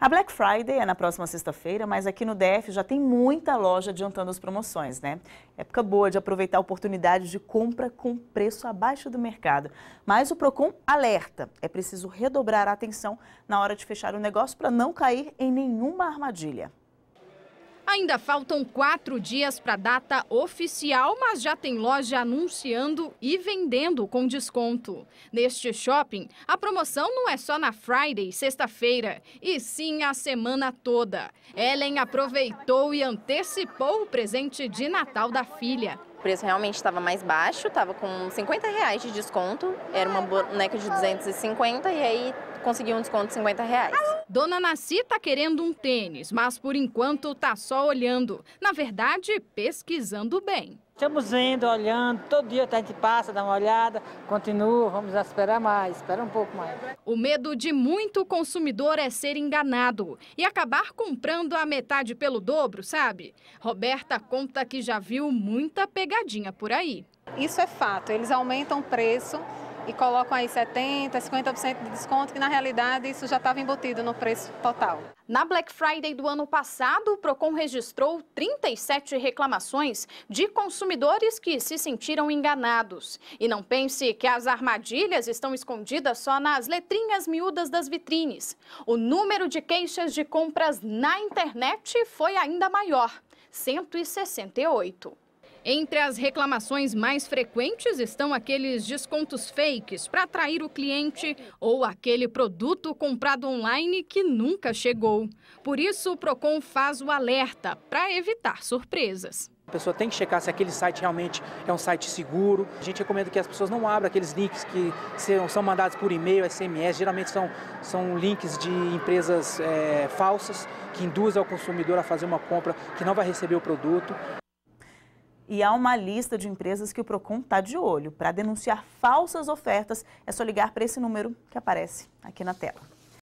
A Black Friday é na próxima sexta-feira, mas aqui no DF já tem muita loja adiantando as promoções, né? Época boa de aproveitar a oportunidade de compra com preço abaixo do mercado. Mas o Procon alerta, é preciso redobrar a atenção na hora de fechar o negócio para não cair em nenhuma armadilha. Ainda faltam quatro dias para a data oficial, mas já tem loja anunciando e vendendo com desconto. Neste shopping, a promoção não é só na Friday, sexta-feira, e sim a semana toda. Ellen aproveitou e antecipou o presente de Natal da filha. O preço realmente estava mais baixo, estava com 50 reais de desconto, era uma boneca de 250 e aí conseguiu um desconto de 50 reais. Dona Nassi está querendo um tênis, mas por enquanto está só olhando. Na verdade, pesquisando bem. Estamos indo, olhando, todo dia a gente passa, dá uma olhada, continua, vamos esperar mais, espera um pouco mais. O medo de muito consumidor é ser enganado e acabar comprando a metade pelo dobro, sabe? Roberta conta que já viu muita pegadinha por aí. Isso é fato, eles aumentam o preço e colocam aí 70%, 50% de desconto, que na realidade isso já estava embutido no preço total. Na Black Friday do ano passado, o Procon registrou 37 reclamações de consumidores que se sentiram enganados. E não pense que as armadilhas estão escondidas só nas letrinhas miúdas das vitrines. O número de queixas de compras na internet foi ainda maior, 168. Entre as reclamações mais frequentes estão aqueles descontos fakes para atrair o cliente ou aquele produto comprado online que nunca chegou. Por isso, o Procon faz o alerta para evitar surpresas. A pessoa tem que checar se aquele site realmente é um site seguro. A gente recomenda que as pessoas não abram aqueles links que são mandados por e-mail, SMS. Geralmente são, são links de empresas é, falsas que induzem o consumidor a fazer uma compra que não vai receber o produto. E há uma lista de empresas que o PROCON está de olho. Para denunciar falsas ofertas, é só ligar para esse número que aparece aqui na tela.